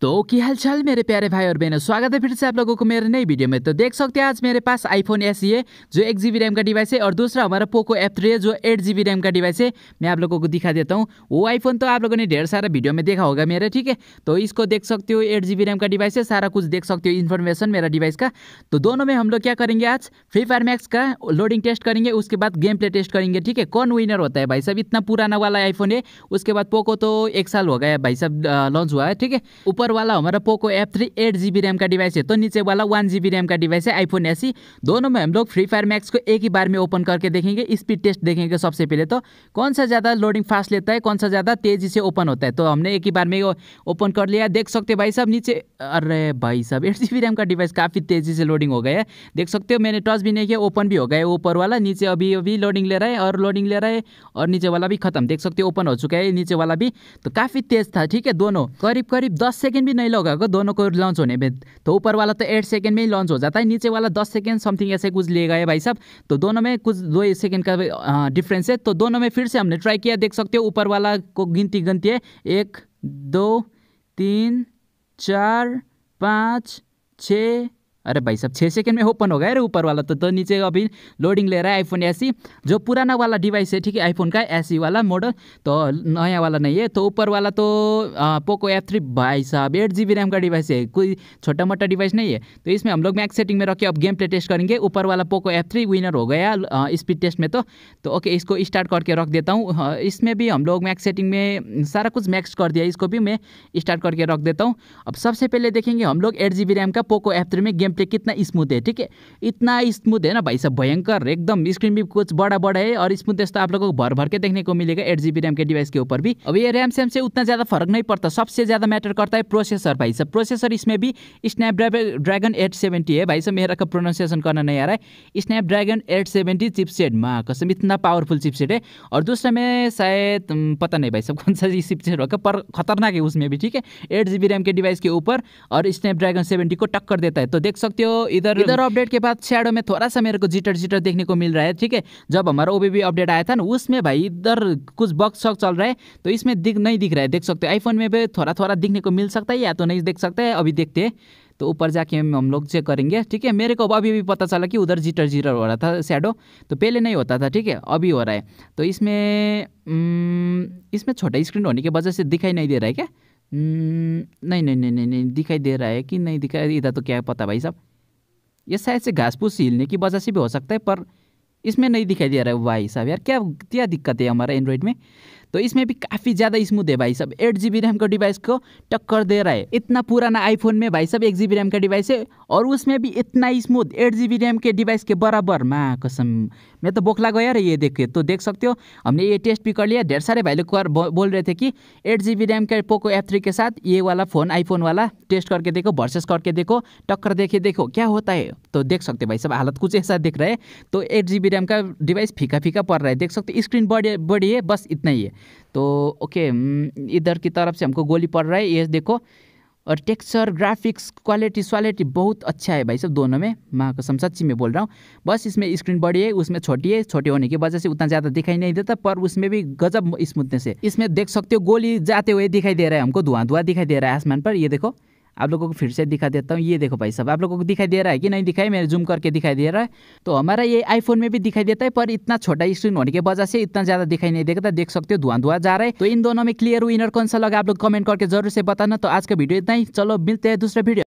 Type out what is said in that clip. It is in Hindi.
तो की चाल मेरे प्यारे भाई और बहनों स्वागत है फिर से आप लोगों को मेरे नई वीडियो में तो देख सकते हैं आज मेरे पास आईफोन एस है जो एक जी रैम का डिवाइस है और दूसरा हमारा पोको एफ थ्री है जो एट जी रैम का डिवाइस है मैं आप लोगों को दिखा देता हूँ वो आईफोन तो आप लोगों ने ढेर सारा वीडियो में देखा होगा मेरा ठीक है तो इसको देख सकते हो एट जी रैम का डिवाइस है सारा कुछ देख सकते हो इन्फॉर्मेशन मेरा डिवाइस का तो दोनों में हम लोग क्या करेंगे आज फ्री फायर मैक्स का लोडिंग टेस्ट करेंगे उसके बाद गेम प्ले टेस्ट करेंगे ठीक है कौन विनर होता है भाई साहब इतना पुराना वाला आईफोन है उसके बाद पोको तो एक साल हो गया भाई साहब लॉन्च हुआ है ठीक है ऊपर ऊपर वाला हमारा Poco F three eight G B RAM का डिवाइस है तो नीचे वाला वन जी बी रैम का डिवाइस है आईफोन एसी दोनों में हम लोग फ्री फायर मैक्स को एक ही बार में ओपन करके देखेंगे स्पीड टेस्ट देखेंगे सबसे पहले तो कौन सा ज़्यादा लोडिंग फास्ट लेता है कौन सा ज़्यादा तेज़ी से ओपन होता है तो हमने एक ही बार में ओपन कर लिया देख सकते हो भाई साहब नीचे अरे भाई साहब एट जी बी रैम का डिवाइस काफ़ी तेज़ी से लोडिंग हो गया है देख सकते हो मैंने टच भी नहीं किया ओपन भी हो गया ऊपर वाला नीचे अभी अभी लोडिंग ले रहा है और लोडिंग ले रहा है और नीचे वाला भी खत्म देख सकते हो ओपन हो चुका है नीचे वाला भी तो काफ़ी तेज़ था ठीक है दोनों करीब करीब दस सेकेंड सेकेंड भी नहीं लगा को दोनों को लॉन्च होने में तो ऊपर वाला तो एट सेकेंड में ही लॉन्च हो जाता है नीचे वाला दस सेकेंड समथिंग ऐसे कुछ ले गए भाई साहब तो दोनों में कुछ दो सेकेंड का डिफरेंस है तो दोनों में फिर से हमने ट्राई किया देख सकते हो ऊपर वाला को गिनती गिनती है एक दो तीन चार पाँच छः अरे भाई साहब छः सेकेंड में ओपन हो गया अरे ऊपर वाला तो तो नीचे अभी लोडिंग ले रहा है आईफोन ऐसी जो पुराना वाला डिवाइस है ठीक है आईफोन का ऐसी वाला मॉडल तो नया वाला नहीं है तो ऊपर वाला तो पोको एफ थ्री भाई साहब एट जी बी रैम का डिवाइस है कोई छोटा मोटा डिवाइस नहीं है तो इसमें हम लोग मैक्स सेटिंग में रखे अब गेम प्ले टेस्ट करेंगे ऊपर वाला पोको एफ थ्री विनर हो गया स्पीड टेस्ट में तो तो ओके इसको स्टार्ट करके रख देता हूँ हाँ, इसमें भी हम लोग मैक्स सेटिंग में सारा कुछ मैक्स कर दिया इसको भी मैं स्टार्ट करके रख देता हूँ अब सबसे पहले देखेंगे हम लोग एट जी बी रैम का पोको एफ थ्री में गेम प्ले कितना स्मूथ है ठीक है इतना स्मूथ है ना भाई साहब भयंकर एकदम स्क्रीन भी कुछ बड़ा बड़ा है और स्मूथ जैसा तो आप लोगों को भर भर के देखने को मिलेगा एट जीबी रैम के डिवाइस के ऊपर भी अब ये रैम सेम से उतना ज़्यादा फर्क नहीं पड़ता सबसे ज़्यादा मैटर करता है प्रोसेसर भाई साहब प्रोसेसर इसमें भी स्नैप ड्रैगन एट सेवेंटी है भाई साहब मेरा का प्रोनाउंसिएशन करना नहीं आ रहा है Snapdragon eight seventy chipset माँ कसम इतना पावरफुल चिपसेट है और दूसरा में शायद पता नहीं भाई साहब कौन सा चिपसेट होगा पर खतरनाक है उसमें भी ठीक है एट जी रैम के डिवाइस के ऊपर और स्नैप ड्रैगन सेवेंटी को टक्कर देता है तो देख सकते हो इधर इधर अपडेट के बाद शेडो में थोड़ा सा मेरे को जीटर जीटर देखने को मिल रहा है ठीक है जब हमारा ओबीबी अपडेट आया था ना उसमें भाई इधर कुछ बक्स शक चल रहा है तो इसमें दिख नहीं दिख रहा है देख सकते हो आईफोन में भी थोड़ा थोड़ा दिखने को मिल सकता है या तो नहीं देख सकते है अभी देखते हैं तो ऊपर जाके हम लोग चेक करेंगे ठीक है मेरे को अभी भी पता चला कि उधर जीटर जीटर हो रहा था शेडो तो पहले नहीं होता था ठीक है अभी हो रहा है तो इसमें हम्म, इसमें छोटा स्क्रीन होने की वजह से दिखाई नहीं दे रहा है क्या नहीं नहीं नहीं नहीं दिखाई दे रहा है कि नहीं दिखाई इधर तो क्या पता भाई साहब ये शायद से घास फूस हिलने की वजह से भी हो सकता है पर इसमें नहीं दिखाई दे रहा है भाई साहब यार क्या क्या दिक्कत है हमारा एंड्रॉयड में तो इसमें भी काफ़ी ज़्यादा स्मूथ है भाई साहब एट जी रैम का डिवाइस को टक्कर दे रहा है इतना पुराना आईफोन में भाई साहब एक जी रैम का डिवाइस है और उसमें भी इतना स्मूथ एट जी रैम के डिवाइस के बराबर माँ कसम मैं तो बोखला गया रही ये देखिए तो देख सकते हो हमने ये टेस्ट भी कर लिया ढेर सारे भाई लोग बोल रहे थे कि एट जी रैम के पोको एफ थ्री के साथ ये वाला फ़ोन आईफोन वाला टेस्ट करके देखो वर्सेस करके देखो टक्कर देखे देखो क्या होता है तो देख सकते हो भाई सब हालत कुछ ऐसा दिख रहा है तो एट जी रैम का डिवाइस फीका फीका पड़ रहा है देख सकते स्क्रीन बड़ी बड़ी है बस इतना ही है तो ओके mm, इधर की तरफ से हमको गोली पड़ रहा है ये देखो और टेक्सचर ग्राफिक्स क्वालिटी स्वालिटी बहुत अच्छा है भाई सब दोनों में माँ कसम सच्ची में बोल रहा हूँ बस इसमें स्क्रीन बड़ी है उसमें छोटी है छोटे होने की वजह से उतना ज़्यादा दिखाई नहीं देता पर उसमें भी गजब स्मूथनेस है इसमें देख सकते हो गोली जाते हुए दिखाई दे रहा है हमको धुआं धुआं दिखाई दे रहा है आसमान पर ये देखो आप लोगों को फिर से दिखा देता हूँ ये देखो भाई साहब आप लोगों को दिखाई दे रहा है कि नहीं दिखाई मेरे जूम करके दिखाई दे रहा है तो हमारा ये आईफोन में भी दिखाई देता है पर इतना छोटा स्क्रीन होने की वजह से इतना ज़्यादा दिखाई नहीं देता देख सकते हो धुआं धुआं जा रहा है तो इन दोनों में क्लियर विनर कौन सा लगा आप लोग कमेंट करके जरूर से बताना तो आज का वीडियो इतना ही चलो मिलते हैं दूसरे वीडियो